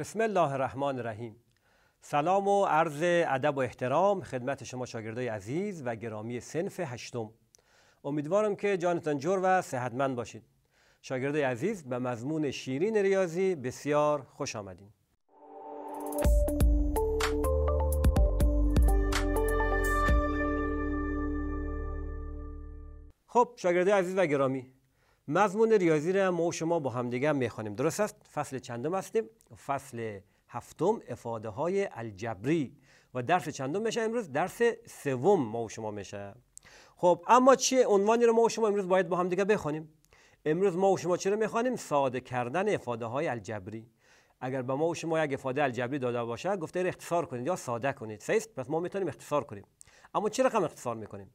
بسم الله الرحمن الرحیم سلام و عرض ادب و احترام خدمت شما شاگردای عزیز و گرامی سنف هشتم امیدوارم که جانتان جور و صحتمند باشید شاگردای عزیز به مضمون شیرین ریاضی بسیار خوش آمدین خب شاگردای عزیز و گرامی مضمون ریاضی را ما و شما با همدیگه میخوانیم درست است فصل چندم هستیم فصل هفتم افاده های الجبری و درس چندم میشه امروز درس سوم ما و شما میشه خب اما چه عنوانی رو ما و شما امروز باید با همدیگه بخوانیم امروز ما و شما چرا میخوانیم ساده کردن افاده های الجبری اگر به ما و شما یک افاده الجبری داده باشه گفته اختصار کنید یا ساده کنید صحیح پس ما میتونیم اختصار کنیم اما چه رقم اختصار میکنیم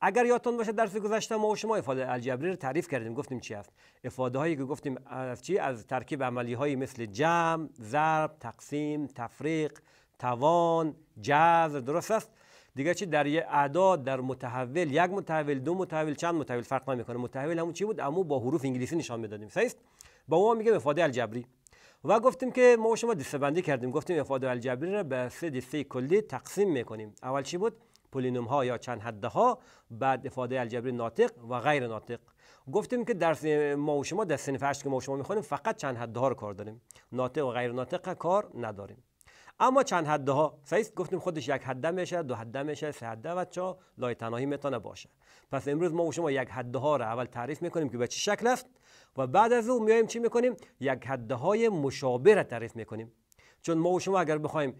اگر یادتون باشه درس گذشته ما و شما افاده الجبری رو تعریف کردیم گفتیم چی است افاده هایی که گفتیم از چی از ترکیب عملی های مثل جمع ضرب تقسیم تفریق توان جذر درست است دیگه چی در یه اعداد در متحول یک متحول دو متحول چند متحول فرق نمیکنه متحول همون چی بود اما با حروف انگلیسی نشان میدادیم صحیح با ما میگیم افاده الجبری و گفتیم که ما شما دسته بندی کردیم گفتیم افاده الجبری را به سه دسته کلی تقسیم میکنیم اول چی بود پولینوم ها یا چند حده ها بعد افاده الجبری ناطق و غیر ناطق گفتیم که درس ما و شما در سنف هشت که ما و شما میخوانیم فقط چند حده ها رو کار داریم ناطق و غیر ناطق کار نداریم اما چند حده ها سعیست گفتیم خودش یک حده میشه دو حده میشه سه حده و چه لای تناهی میتونه باشه پس امروز ما و شما یک حده ها رو اول تعریف میکنیم که به چه شکل است و بعد از او میایم چی میکنیم یک حده های مشابه را تعریف میکنیم چون ما و شما اگر بخوایم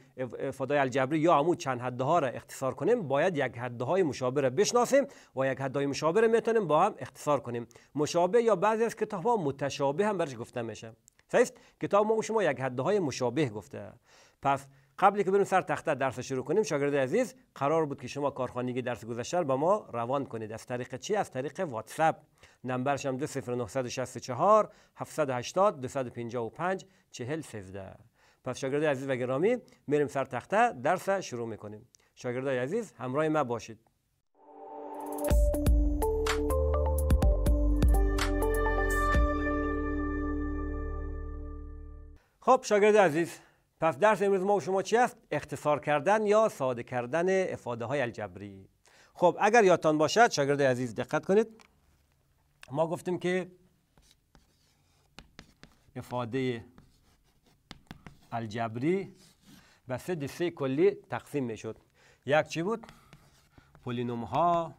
فدای الجبری یا عمو چند حده ها را اختصار کنیم باید یک حده های مشابه را بشناسیم و یک حده های مشابه را میتونیم با هم اختصار کنیم مشابه یا بعضی از کتاب ها متشابه هم برش گفته میشه فیست کتاب ما و شما یک حده های مشابه گفته پس قبلی که بریم سر تخته درس شروع کنیم شاگرد عزیز قرار بود که شما کارخانگی درس گذشته با ما روان کنید از طریق چی از طریق واتساپ نمبرش هم 2964 پس شاگرد عزیز و گرامی میریم سر تخته درس شروع میکنیم شاگردای عزیز همراه ما باشید خب شاگرد عزیز پس درس امروز ما و شما چی است اختصار کردن یا ساده کردن افاده های الجبری خب اگر یادتان باشد شاگرد عزیز دقت کنید ما گفتیم که افاده الجبری به سه دسته کلی تقسیم می شد یک چی بود؟ پولینوم ها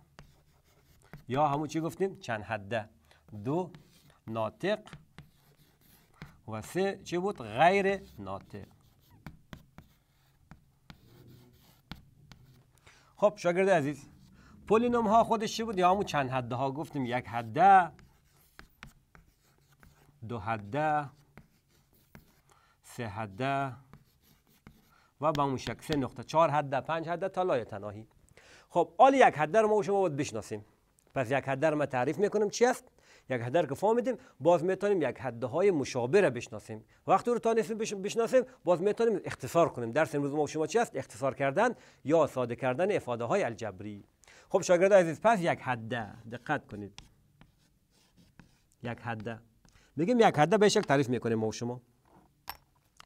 یا همون چی گفتیم؟ چند حده دو ناطق و سه چی بود؟ غیر ناطق خب شاگرد عزیز پولینوم ها خودش چی بود؟ یا همون چند حده ها گفتیم یک حده دو حده سه حده و به اون شکل سه نقطه چهار حده پنج حده تا لای تناهی خب آل یک حده رو ما شما باید بشناسیم پس یک حده رو ما تعریف میکنم چی است یک حده که فهمیدیم باز میتونیم یک حده های مشابه را بشناسیم وقتی رو تانیسیم بشناسیم باز میتونیم اختصار کنیم درس امروز ما شما چی است اختصار کردن یا ساده کردن افاده های الجبری خب شاگرد عزیز پس یک حده دقت کنید یک حده میگیم یک حده به تعریف میکنیم ما شما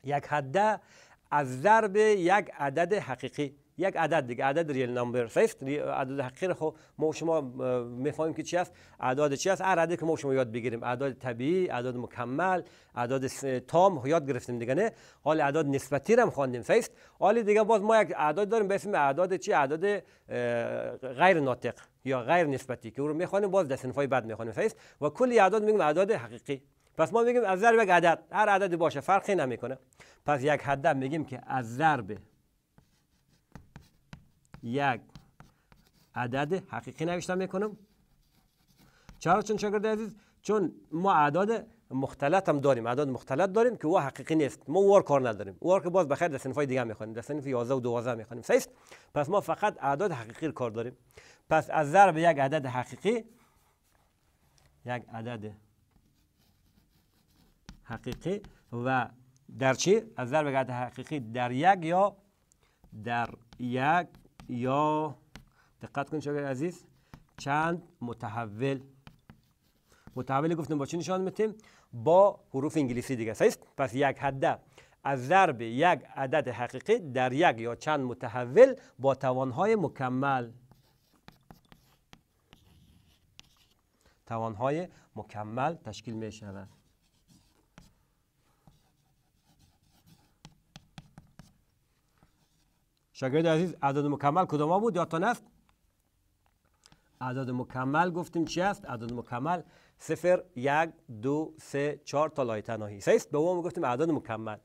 یک حده از ضرب یک عدد حقیقی یک عدد دیگه عدد ریل نمبر فیست، عدد حقیقی رو خب ما شما میفهمیم که چی است اعداد چی است هر عددی که ما شما یاد بگیریم اعداد طبیعی اعداد مکمل اعداد تام خب یاد گرفتیم دیگه نه حال اعداد نسبتی هم خواندیم فیست حال دیگه باز ما یک اعداد داریم به اسم اعداد چی اعداد غیر ناطق یا غیر نسبتی که او رو میخوانیم باز در بعد میخوانیم فیست و کلی اعداد میگیم اعداد حقیقی پس ما میگیم از ضرب یک عدد هر عددی باشه فرقی نمیکنه پس یک حده میگیم که از ضرب یک عدد حقیقی نوشته میکنم چرا چون شاگرد عزیز چون ما اعداد مختلط هم داریم اعداد مختلط داریم که او حقیقی نیست ما وار کار نداریم وار که باز بخیر در های دیگه میخوانیم در سنف 11 و 12 میخوانیم پس ما فقط اعداد حقیقی کار داریم پس از ضرب یک عدد حقیقی یک عدد حقیقی و در چی؟ از ضرب قطع حقیقی در یک یا در یک یا دقت کنید شاگرد عزیز چند متحول متحول گفتیم با چی نشان میتیم با حروف انگلیسی دیگه است پس یک حده از ضرب یک عدد حقیقی در یک یا چند متحول با توانهای مکمل توانهای مکمل تشکیل می شود شاگرد عزیز اعداد مکمل کدام بود یادتان است اعداد مکمل گفتیم چی است اعداد مکمل صفر یک دو سه چهار تا لای تناهی است به اون گفتیم اعداد مکمل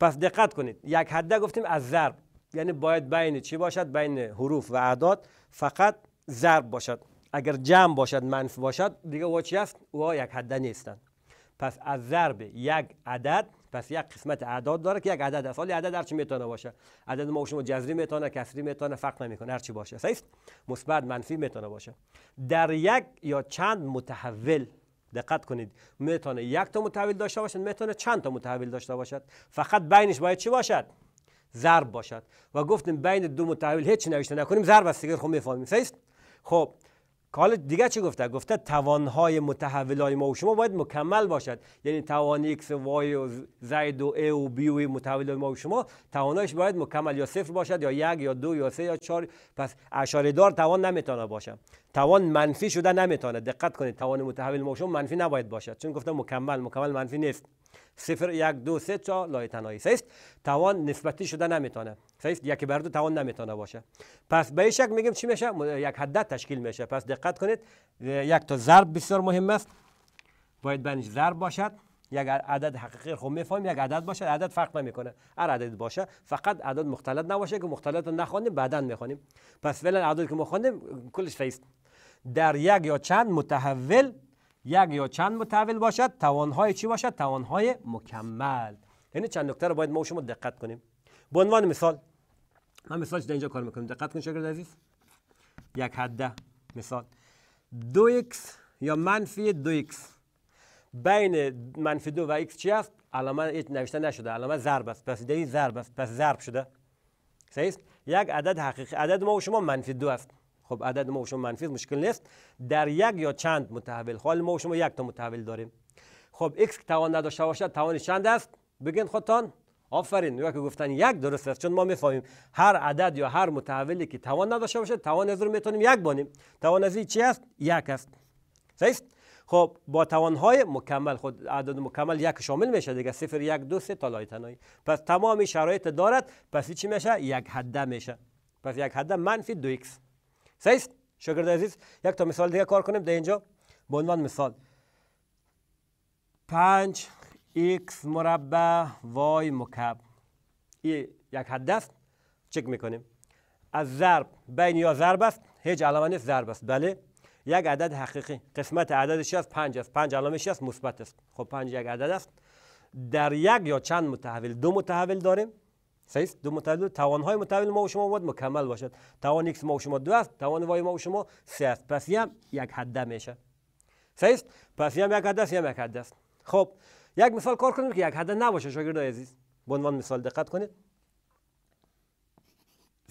پس دقت کنید یک حده گفتیم از ضرب یعنی باید بین چی باشد بین حروف و اعداد فقط ضرب باشد اگر جمع باشد منف باشد دیگه وا چی است وا یک حده نیستند پس از ضرب یک عدد پس یک قسمت اعداد داره که یک عدد است حالی عدد هر چی میتونه باشه عدد ما شما جزری میتونه کسری میتونه فرق نمیکنه هر چی باشه صحیح مثبت منفی میتونه باشه در یک یا چند متحول دقت کنید میتونه یک تا متحول داشته باشد میتونه چند تا متحول داشته باشد فقط بینش باید چی باشد ضرب باشد و گفتیم بین دو متحول هیچ نوشته نکنیم ضرب است دیگه خب میفهمیم صحیح خب که دیگه چی گفته گفته توانهای متحولای ما و شما باید مکمل باشد یعنی توان و وای و زید و ای e و بی و e متحولای ما و شما توانهایش باید مکمل یا صفر باشد یا یک یا دو یا سه یا چهار پس اشاره دار توان نمیتونه باشه توان منفی شده نمیتونه دقت کنید توان متحول موشوم منفی نباید باشد چون گفتم مکمل مکمل منفی نیست صفر یک دو سه چهار لای تنهایی سیست توان نسبتی شده نمیتونه سیست یک بر دو توان نمیتونه باشه پس به شک میگیم چی میشه یک حدت تشکیل میشه پس دقت کنید یک تا ضرب بسیار مهم است باید بنج ضرب باشد یک عدد حقیقی خب میفهمیم یک عدد باشه عدد فرق نمیکنه هر عدد باشه فقط عدد مختلط نباشه که مختلط رو نخوانیم بعدا میخوانیم پس فعلا عددی که ما کلش فیست در یک یا چند متحول یک یا چند متحول باشد توانهای چی باشد توانهای مکمل یعنی چند نکته رو باید ما و شما دقت کنیم به عنوان مثال من مثال در اینجا کار میکنم دقت کن شکر عزیز یک حده مثال دو x یا منفی دو x بین منفی دو و x چی است علامه نوشته نشده علامه ضرب است پس این ضرب است پس ضرب شده صحیح یک عدد حقیقی عدد ما و شما منفی دو است خب عدد ما و شما منفی مشکل نیست در یک یا چند متحول حال ما و شما یک تا متحول داریم خب x که توان نداشته باشه توان چند است بگین خودتان آفرین یا که گفتن یک درست است چون ما میفهمیم هر عدد یا هر متحولی که توان نداشته باشه توان از رو میتونیم یک بانیم توان از چی است یک است صحیح خب با توانهای مکمل خود عدد مکمل یک شامل میشه دیگه صفر یک دو سه تا لایتنایی پس تمامی شرایط دارد پس چی میشه یک حده میشه پس یک حده منفی دو ایکس سیست شاگرد عزیز یک تا مثال دیگه کار کنیم در اینجا به عنوان مثال 5 x مربع وای مکب. این یک حد است چک میکنیم از ضرب بین یا ضرب است هیچ علامه نیست ضرب است بله یک عدد حقیقی قسمت عددش از 5 است 5 علامه است مثبت است خب 5 یک عدد است در یک یا چند متحول دو متحول داریم صحیح دو توان های متعدد ما و شما باید مکمل باشد توان x ما و شما دو است توان وای ما و شما سه است پس هم یک حده میشه صحیح پس هم یک حد است هم یک حده است خب یک مثال کار کنیم که یک حده نباشه شاگردای عزیز به عنوان مثال دقت کنید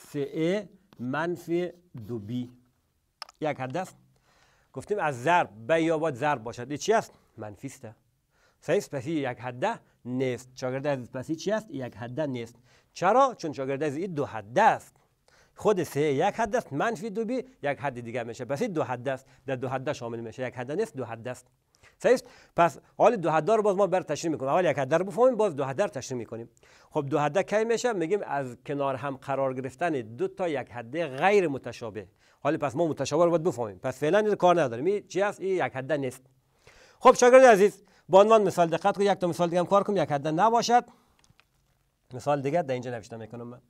سه ای منفی دو بی یک حده است گفتیم از ضرب به یا باید ضرب باشد چی است منفی است صحیح پس یک حده نیست شاگرد عزیز پس چی است یک حده نیست چرا چون شاگرد عزیز دو حده است خود سه یک حد است منفی دو بی یک حد دیگه میشه پس دو حد است در دو حد شامل میشه یک حد نیست دو حد است صحیح پس حال دو حد رو باز ما بر تشریح میکنیم اول یک حد رو بفهمیم باز دو حد رو تشریح میکنیم خب دو حد کی میشه میگیم از کنار هم قرار گرفتن دو تا یک حد غیر متشابه حال پس ما متشابه رو بفهمیم پس فعلا کار نداریم چی است این یک حد نیست خب شاگرد عزیز به عنوان مثال دقت کنید یک تا مثال دیگه هم کار کنم یک حد نباشد مثال دیگه در اینجا نوشته میکنم من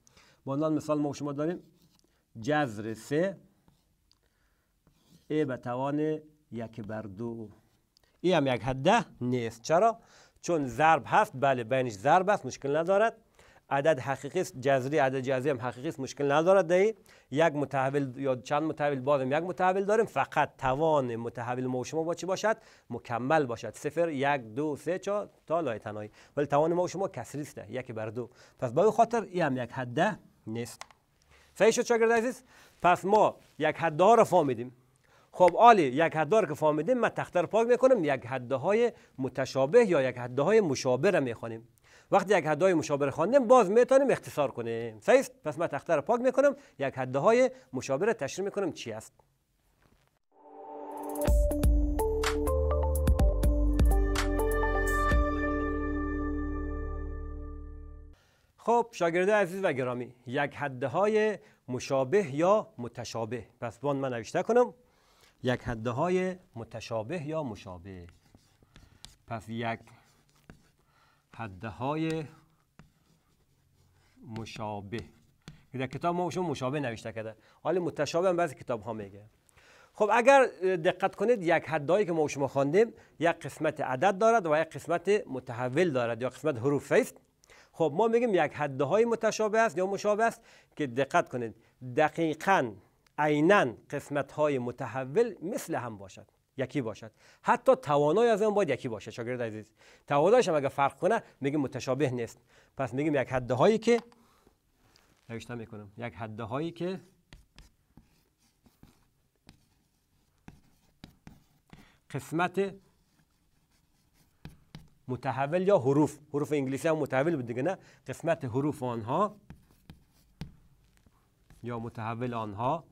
به عنوان مثال ما شما داریم جذر سه. ای به توان یک بر دو ای هم یک حده نیست چرا چون ضرب هست بله بینش ضرب است مشکل ندارد عدد حقیقی است جذری عدد جذری هم حقیقی است مشکل ندارد دی یک متحول یا چند متحول بازم یک متحول داریم فقط توان متحول ما شما با چی باشد مکمل باشد صفر یک دو سه چهار تا لای تنهایی ولی توان ما شما کسری است یک بر دو پس به خاطر این هم یک حده نیست صحیح شد شاگرد عزیز پس ما یک حده ها را فهمیدیم خب آلی یک حدار که فهمیدیم من تختر پاک میکنم یک حده های متشابه یا یک حده های مشابه را میخوانیم وقتی یک های مشابه خواندیم باز میتونیم اختصار کنیم صحیح پس من تخته رو پاک میکنم یک حده های مشابه تشریح میکنم چی است خب شاگرده عزیز و گرامی یک حده های مشابه یا متشابه پس بان من نوشته کنم یک حده های متشابه یا مشابه پس یک پده های مشابه که در کتاب ما مشابه نوشته کرده حال متشابه هم بعضی کتاب ها میگه خب اگر دقت کنید یک حدایی که ما شما خواندیم یک قسمت عدد دارد و یک قسمت متحول دارد یا قسمت حروف است خب ما میگیم یک حدهای متشابه است یا مشابه است که دقت کنید دقیقا عیناً قسمت های متحول مثل هم باشد یکی باشد حتی توانای از اون باید یکی باشد شاگرد عزیز توانایش هم اگر فرق کنه میگیم متشابه نیست پس میگیم یک حده هایی که نوشته میکنم یک حده هایی که قسمت متحول یا حروف حروف انگلیسی هم متحول بود دیگه نه قسمت حروف آنها یا متحول آنها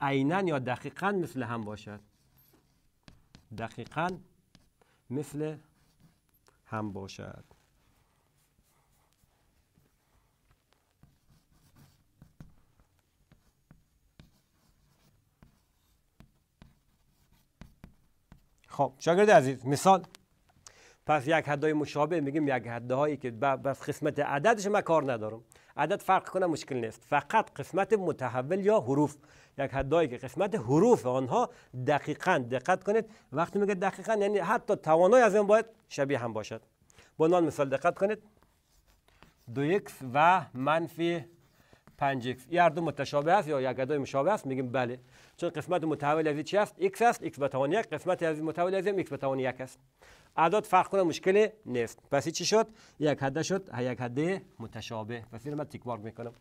عینا یا دقیقا مثل هم باشد دقیقا مثل هم باشد خب شاگرد عزیز مثال پس یک حدای مشابه میگیم یک حده هایی که بس قسمت عددش من کار ندارم عدد فرق کنه مشکل نیست فقط قسمت متحول یا حروف یک حدایی که قسمت حروف آنها دقیقا دقت کنید وقتی میگه دقیقا یعنی حتی توانای از این باید شبیه هم باشد با نان مثال دقت کنید دو اکس و منفی 5 x هر دو متشابه است یا یک ادای مشابه است میگیم بله چون قسمت متحول از چی است x است x به توان یک قسمت از متحول از x به توان یک است اعداد فرق کنه مشکل نیست پس چی شد یک حده شد یک حده متشابه پس اینو من تیک مارک میکنم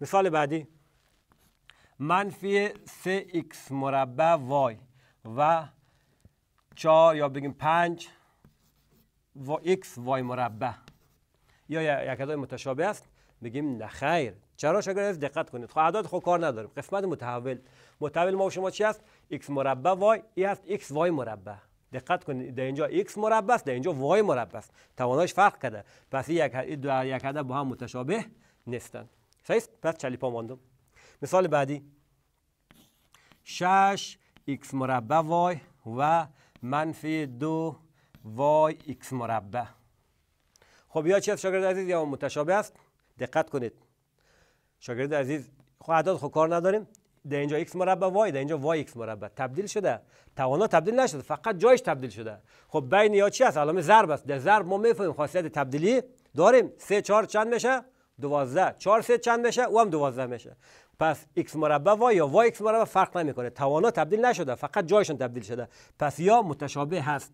مثال بعدی منفی 3x مربع y و 4 یا بگیم 5 و x y مربع یا یک هدای متشابه است بگیم نخیر چرا از دقت کنید خب اعداد خود خب کار نداریم قسمت متحول متحول ما و شما چی است x مربع y این است x y مربع دقت کنید در اینجا x مربع است در اینجا y مربع است توانایش فرق کرده پس یک دو یک عدد با هم متشابه نیستند صحیح پس چلیپا ماندم مثال بعدی 6 x مربع y و منفی 2 y x مربع خب یا چه شاگرد عزیز یا متشابه است دقت کنید شاگرد عزیز خب اعداد خب کار نداریم در اینجا x مربع Y در اینجا Y x مربع تبدیل شده توانا تبدیل نشده فقط جایش تبدیل شده خب بین یا چی است علامه ضرب است در ضرب ما میفهمیم خاصیت تبدیلی داریم 3 4 چند میشه 12 4 3 چند میشه او هم 12 میشه پس x مربع و یا Y x مربع فرق نمی کنه توانا تبدیل نشده فقط جایشون تبدیل شده پس یا متشابه هست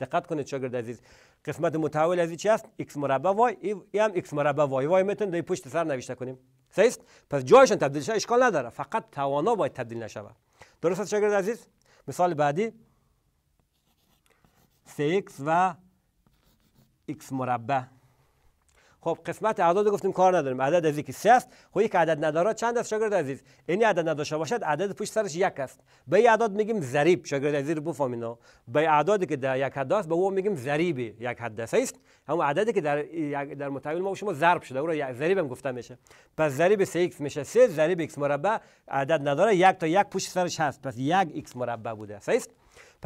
دقت کنید شاگرد عزیز قسمت متحول از چی است x مربع y ای هم x مربع y y میتونیم پشت سر نوشته کنیم پس جایشان تبدیل شده اشکال نداره فقط توانا باید تبدیل نشوه درست است شاگرد عزیز مثال بعدی CX و x مربع خب قسمت اعداد گفتیم کار نداریم عدد از یکی سه است خب یک عدد نداره چند است شاگرد عزیز این یعنی عدد نداشته باشد عدد پشت سرش یک است به این اعداد میگیم ضریب شاگرد عزیز بفهمینا به اعدادی که در یک حد است به او میگیم ضریب یک حد است همون عددی که در در متعامل ما شما ضرب شده او را ضریب هم گفته میشه پس ضریب 3x میشه 3 ضریب x مربع عدد نداره یک تا یک پشت سرش هست پس یک x مربع بوده است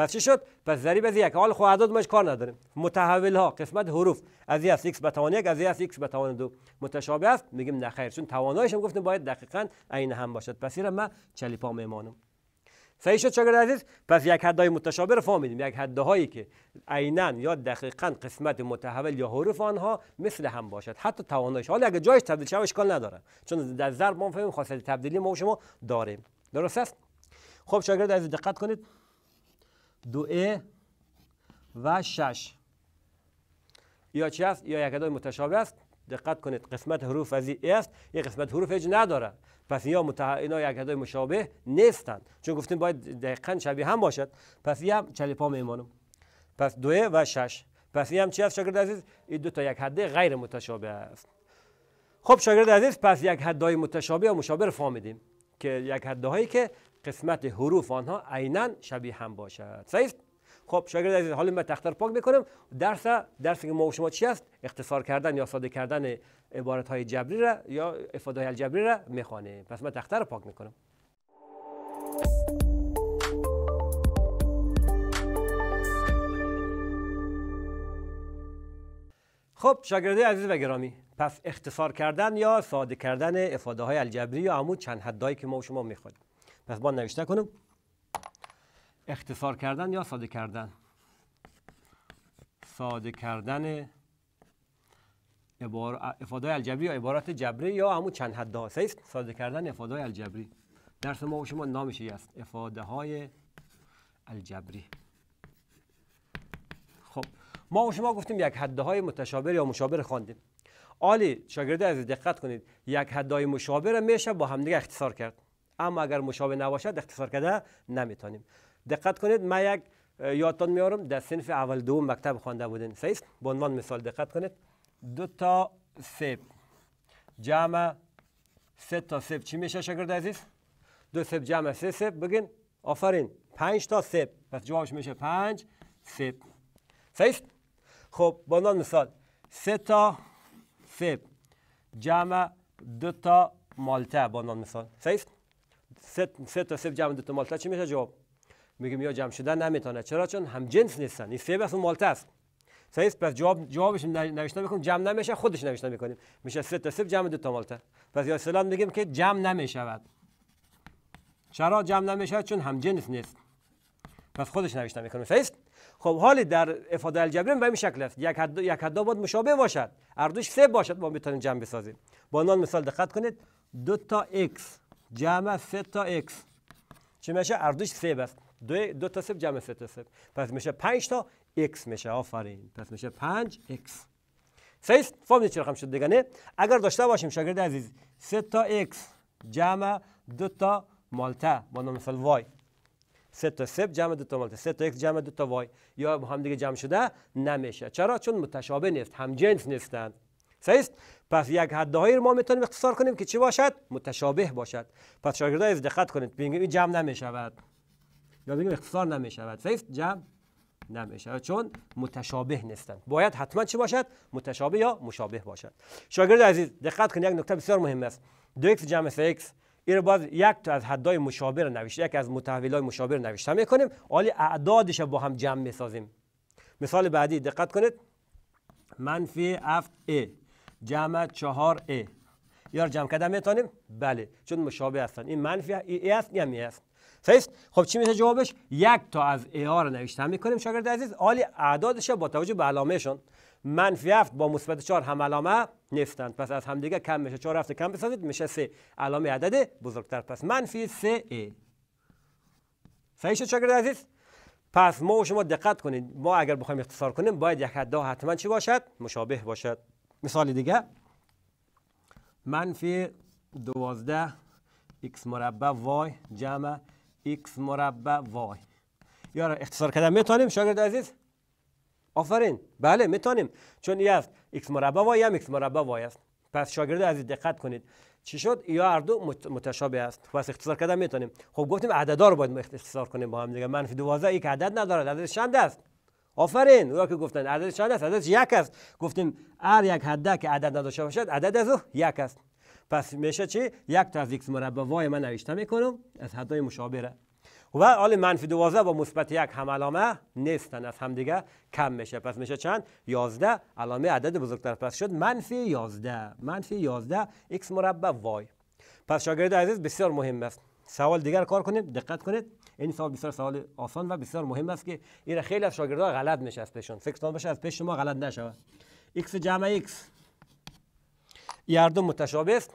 پس چی شد پس ضریب از یک حال خواهداد ماش کار نداریم متحول ها قسمت حروف از یک x به توان یک از یک x به توان دو متشابه است میگیم نه خیر چون توانایش هم گفتیم باید دقیقا عین هم باشد پس را من چلیپا میمانم صحیح شد شاگرد عزیز پس یک حدای متشابه رو فهمیدیم یک حدهایی که عینا یا دقیقا قسمت متحول یا حروف آنها مثل هم باشد حتی توانایش حالا اگه جایش تبدیل شود اشکال نداره چون در ضرب ما فهمیم خاصیت تبدیلی ما شما داریم درست است خب شاگرد عزیز دقت کنید دو و شش یا چی است یک یکدای متشابه است دقت کنید قسمت حروف از این است یک قسمت حروف هیچ نداره پس یا متح... یک مشابه نیستند چون گفتیم باید دقیقا شبیه هم باشد پس یه هم چلیپا میمانم پس دو و شش پس این هم چی است شاگرد عزیز این دو تا یک حده غیر متشابه است خب شاگرد عزیز پس یک های متشابه و مشابه رو فهمیدیم که یک هایی که قسمت حروف آنها عینا شبیه هم باشد صحیح خب شاگرد عزیز حالا من تختر پاک میکنم درس درسی که ما و شما چی است اختصار کردن یا ساده کردن عبارت های جبری را یا افاده های الجبری را میخوانیم پس من تختر پاک میکنم خب شاگرده عزیز و گرامی پس اختصار کردن یا ساده کردن افاده های الجبری یا عمود چند حدایی که ما و شما میخوانیم پس با نوشته کنم. اختصار کردن یا ساده کردن ساده کردن عبار... افاده الجبری یا عبارت جبری یا همون چند حد است ساده کردن افاده الجبری درس ما و شما نامش است افاده های الجبری خب ما و شما گفتیم یک حده های متشابه یا مشابه خواندیم عالی شاگرده از دقت کنید یک حدای مشابه را میشه با همدیگه اختصار کرد اما اگر مشابه نباشد اختصار کرده نمیتونیم دقت کنید من یک یادتان میارم در صنف اول دوم مکتب خوانده بودین سیست به عنوان مثال دقت کنید دو تا سیب جمع سه تا سیب چی میشه شاگرد عزیز دو سیب جمع سه سیب بگین آفرین پنج تا سیب پس جوابش میشه پنج سیب سیست خب به عنوان مثال سه تا سیب جمع دو تا مالته به عنوان مثال سیست سه تا جمع دو تا مالتا چی میشه جواب میگیم یا جمع شدن نمیتونه چرا چون هم جنس نیستن این سه بس مالتا است است پس جواب جوابش نوشته میکنیم جمع نمیشه خودش نوشته میکنیم میشه سه تا جمع دو تا مالتا پس یا سلام میگیم که جمع نمیشود چرا جمع نمیشه چون هم جنس نیست پس خودش نوشته میکنیم صحیح خب حال در افاده الجبری به این شکل است یک حد یک حد باید مشابه باشد اردوش سه باشد ما میتونیم جمع بسازیم با نان مثال دقت کنید دو تا x جمع 3 تا x چه میشه ارزش 3 بس دو, دو تا 0 جمع 3 تا 0 پس میشه 5 تا x میشه آفرین پس میشه 5 x سیست فرم چه رقم شد دیگه نه اگر داشته باشیم شاگرد عزیز 3 تا x جمع 2 تا مالته با نام مثل y 3 تا 0 جمع 2 تا مالته 3 تا x جمع 2 تا y یا هم دیگه جمع شده نمیشه چرا چون متشابه نیست هم جنس نیستند است پس یک حدهایی رو ما میتونیم اختصار کنیم که چی باشد متشابه باشد پس شاگردا از دقت کنید بگیم این جمع نمیشود یا بگیم اختصار نمیشود صحیح جمع نمیشود چون متشابه نیستند باید حتما چی باشد متشابه یا مشابه باشد شاگرد عزیز دقت کنید یک نکته بسیار مهم است دو x جمع سه x این رو باز یک تا از حدای مشابه رو نوشته یک از های مشابه رو نوشته میکنیم حالی اعدادش با هم جمع میسازیم مثال بعدی دقت کنید منفی 7 a جمع چهار ا یا جمع کده میتونیم بله چون مشابه هستن این منفی ای, ای است یا است صحیح خب چی میشه جوابش یک تا از ای ها رو نوشته میکنیم شاگرد عزیز عالی اعدادش با توجه به علامهشون منفی 7 با مثبت چهار هم علامه نیستند پس از همدیگه کم میشه چهار هفته کم بسازید میشه سه علامه عدد بزرگتر پس منفی 3 ای صحیح شاگرد عزیز پس ما و شما دقت کنید ما اگر بخوایم اختصار کنیم باید یک حدا حتما چی باشد مشابه باشد مثال دیگه منفی دوازده x مربع y جمع x مربع y یا را اختصار کردن میتونیم شاگرد عزیز آفرین بله میتونیم چون یه است x مربع y هم x مربع y است پس شاگرد عزیز دقت کنید چی شد یا هر دو متشابه است پس اختصار کردن میتونیم خب گفتیم عددا رو باید اختصار کنیم با هم دیگه منفی 12 یک عدد نداره عدد چند است آفرین او که گفتن عدد چند است عدد یک است گفتیم هر یک حده که عدد نداشته باشد عدد از او یک است پس میشه چی یک تا از x مربع وای من نوشته میکنم از حدای مشابه و حال منفی دوازده با مثبت یک هم علامه نیستن از همدیگه کم میشه پس میشه چند یازده علامه عدد بزرگتر پس شد منفی یازده منفی یازده x مربع وای پس شاگرد عزیز بسیار مهم است سوال دیگر کار کنیم دقت کنید این سوال بسیار سوال آسان و بسیار مهم است که این خیلی از شاگردها غلط میشه از پیشون فکرتان باشه از پیش شما غلط نشود x جمع x یه متشابه است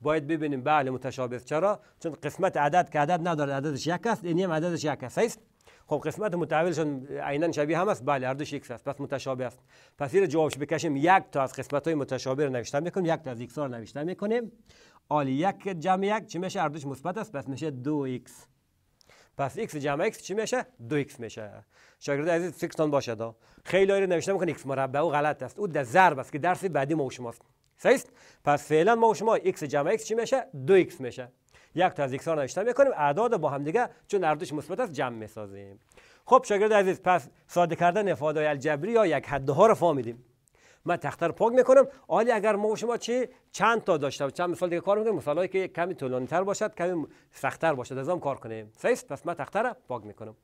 باید ببینیم بله متشابه است چرا چون قسمت عدد که عدد نداره عددش یک است این هم عددش یک است خب قسمت متحولشون عینا شبیه هم است بله هر دوش است پس متشابه است پس جوابش بکشیم یک تا از قسمت های متشابه رو نوشتن میکنیم یک تا از ایکس ها رو نوشتن میکنیم آلی یک جمع یک چی میشه هر مثبت است پس میشه دو ایکس پس x جمع x چی میشه دو x میشه شاگرد عزیز فکرتون باشه دا خیلی رو نوشتن میکنه x مربع او غلط است او در ضرب است که درس بعدی ما شماست صحیح پس فعلا ما شما x جمع x چی میشه دو x میشه یک تا از یکسان میکنیم اعداد با هم دیگه چون اردوش مثبت است جمع میسازیم خب شاگرد عزیز پس ساده کردن افاده الجبری یا یک حده ها رو فهمیدیم من تخته پاک میکنم عالی اگر ما شما چی چند تا داشته چند مثال دیگه کار میکنیم مثالی که کمی طولانی تر باشد کمی سختتر باشد از هم کار کنیم سیست پس من تخته رو پاک میکنم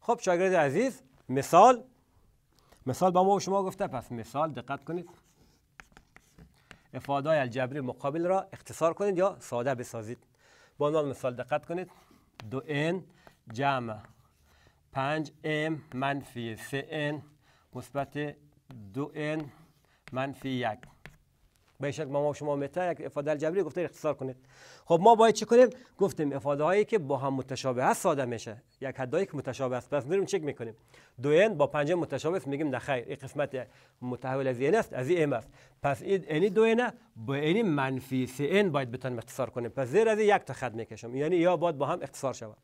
خب شاگرد عزیز مثال مثال با ما و شما گفته پس مثال دقت کنید افاده الجبری مقابل را اختصار کنید یا ساده بسازید با عنوان مثال دقت کنید دو n جمع 5 m منفی 3 n مثبت 2 n منفی 1 به شک ما شما متر یک افاده الجبری گفته اختصار کنید خب ما باید چی کنیم گفتیم افاده هایی که با هم متشابه است ساده میشه یک حدایی که متشابه است پس میریم چک میکنیم دوین با پنجم متشابه است میگیم نه این قسمت متحول از این است از این ام است پس این دو ان با این منفی سی ان باید بتونیم اختصار کنیم پس زیر از یک تا خط میکشم یعنی یا باید با هم اختصار شود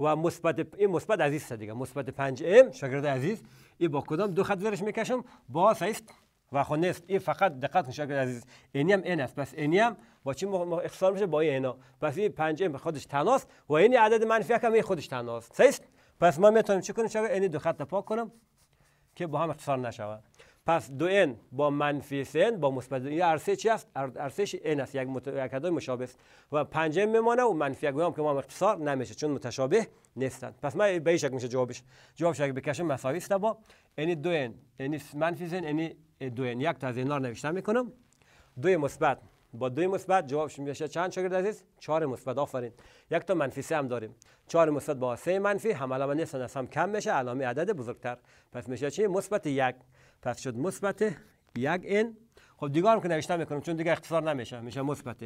و مثبت این مثبت عزیز دیگه مثبت 5 ام شاگرد عزیز این با کدام دو خط زیرش میکشم با سایست و خو خب نیست. این فقط دقت نشه که عزیز اینی هم این است پس اینی هم با چی اختصار میشه با اینا پس این پنجه خودش تناست و این عدد منفی هم خودش تناست صحیح پس ما میتونیم چی کنیم شاید اینی دو خط پاک کنم که با هم اختصار نشود پس دو n با منفی سن با مثبت این عرصه چی است عرصهش n است یک مت... یک مشابه است و پنجم میمونه و منفی یک هم که ما اختصار نمیشه چون متشابه نیستند پس من به شک میشه جوابش جوابش اگه بکشم مساوی است با یعنی دو n یعنی منفی سن یعنی دو n یک تا از اینا رو میکنم دو مثبت با دو مثبت جوابش میشه چند شاگرد عزیز چهار مثبت آفرین یک تا منفی سه هم داریم چهار مثبت با سه منفی هم علامه نیستن از هم کم میشه علامه عدد بزرگتر پس میشه چی مثبت یک پس شد مثبت یک ان خب دیگه هم که نوشته میکنم چون دیگه اختصار نمیشه میشه مثبت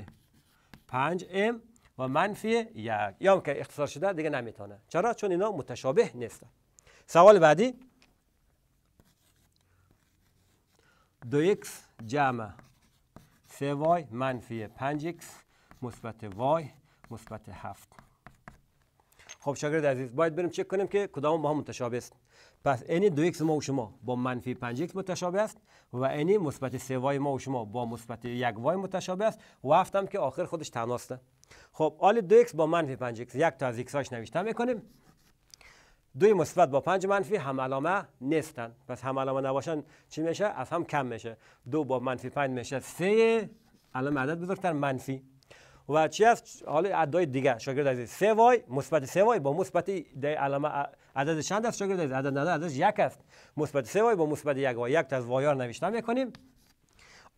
5 ام و منفی یک یا که اختصار شده دیگه نمیتونه چرا چون اینا متشابه نیستن سوال بعدی دو ایکس جمع سه وای منفی پنج x مثبت وای مثبت هفت خب شاگرد عزیز باید بریم چک کنیم که کدام با هم متشابه است پس n دو x ما و شما با منفی 5 x متشابه است و n مثبت 3 y ما و شما با مثبت 1 y متشابه است و هفتم که آخر خودش تناسته خب آل دو x با منفی 5 x یک تا از x هاش نوشته میکنیم دوی مثبت با 5 منفی هم علامه نیستن پس هم علامه نباشن چی میشه از هم کم میشه دو با منفی 5 میشه 3 الان عدد بزرگتر منفی و چی است حالا اعداد دیگه شاگرد عزیز 3 y مثبت 3 y با مثبت علامه عدد چند است شاگرد عدد نداره عدد یک است مثبت سه وای با مثبت یک وای یک تا از وایار نوشته میکنیم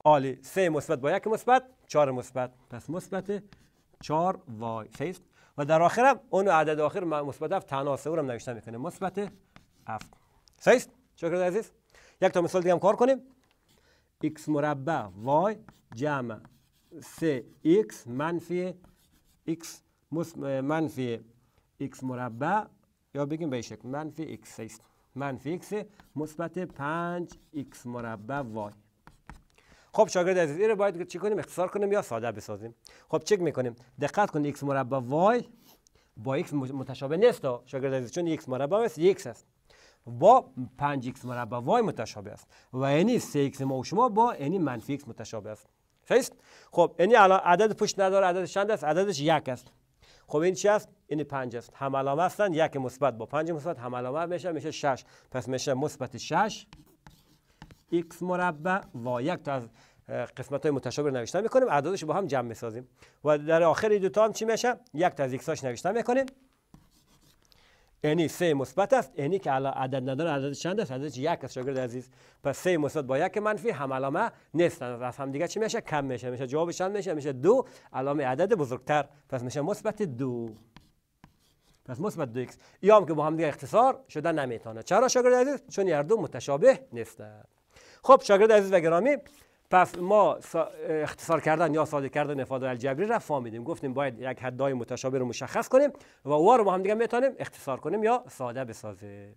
عالی سه مثبت با یک مثبت چهار مثبت پس مثبت چهار وای سه است و در آخر هم اون عدد آخر مثبت هفت تنها سه هم نوشتن میکنیم مثبت هفت سه است شاگرد عزیز یک تا مثال دیگه هم کار کنیم x مربع y جمع 3x منفی x منفی x مربع یا بگیم به شکل منفی x است منفی x مثبت 5 x مربع y خب شاگرد عزیز رو باید چی کنیم اختصار کنیم یا ساده بسازیم خب چک میکنیم دقت کنید x مربع y با x متشابه نیست شاگرد عزیز چون x مربع است x است با 5x مربع y متشابه است و یعنی 3x ما و شما با یعنی منفی x متشابه است خب یعنی عدد پشت نداره عدد چند است عددش یک است خب این چی است این 5 است هم علامه هستن یک مثبت با 5 مثبت هم علامه میشه میشه 6 پس میشه مثبت 6 x مربع و یک تا از قسمت های متشابه نوشتن میکنیم اعدادش با هم جمع میسازیم و در آخر دو تا هم چی میشه یک تا از x هاش نوشتن میکنیم یعنی سه مثبت است یعنی که علا عدد نداره عدد چند است عدد یک است شاگرد عزیز پس سه مثبت با یک منفی هم علامه نیستن از هم دیگه چی میشه کم میشه میشه جواب چند میشه میشه دو علامه عدد بزرگتر پس میشه مثبت دو پس مثبت دو ایکس یا هم که با هم دیگه اختصار شده نمیتونه چرا شاگرد عزیز چون هر دو متشابه نیستن. خب شاگرد عزیز و گرامی پس ما اختصار کردن یا ساده کردن افاده الجبری را فهمیدیم گفتیم باید یک حدای متشابه رو مشخص کنیم و اوها رو با هم دیگه میتونیم اختصار کنیم یا ساده بسازیم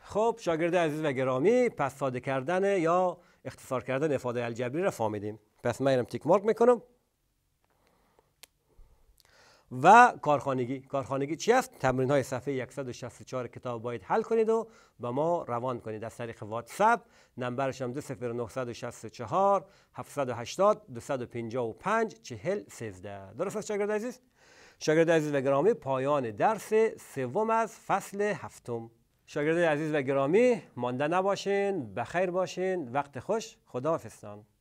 خب شاگرد عزیز و گرامی پس ساده کردن یا اختصار کردن افاده الجبری را فهمیدیم پس من اینم تیک مارک میکنم و کارخانگی کارخانگی چی است تمرین های صفحه 164 کتاب باید حل کنید و به ما روان کنید از طریق واتساپ نمبرش هم 20964 780 255 40 13 درست است شاگرد عزیز شاگرد عزیز و گرامی پایان درس سوم از فصل هفتم شاگرد عزیز و گرامی مانده نباشین بخیر باشین وقت خوش خداحافظتان